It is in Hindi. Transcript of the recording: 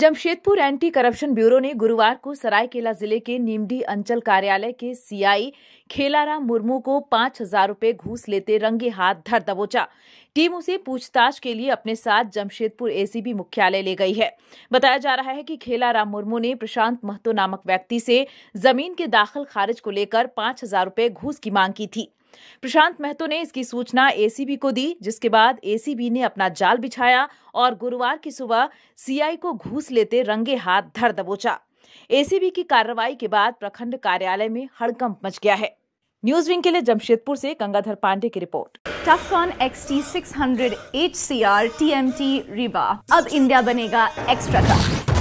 जमशेदपुर एंटी करप्शन ब्यूरो ने गुरुवार को सरायकेला जिले के नीमडी अंचल कार्यालय के सीआई खेलाराम मुर्मू को पांच हजार रूपए घूस लेते रंगे हाथ धर दबोचा टीम उसे पूछताछ के लिए अपने साथ जमशेदपुर एसीबी मुख्यालय ले गई है बताया जा रहा है कि खेलाराम मुर्मू ने प्रशांत महतो नामक व्यक्ति से जमीन के दाखिल खारिज को लेकर पांच हजार रूपए घूस की मांग की थी प्रशांत महतो ने इसकी सूचना एसीबी को दी जिसके बाद एसीबी ने अपना जाल बिछाया और गुरुवार की सुबह सीआई को घूस लेते रंगे हाथ धर दबोचा एसीबी की कार्रवाई के बाद प्रखंड कार्यालय में हड़कंप मच गया है न्यूज विंग के लिए जमशेदपुर से गंगाधर पांडे की report Tufcon X T six hundred H C R T M T रिबा अब इंडिया बनेगा एक्स्ट्रा टफ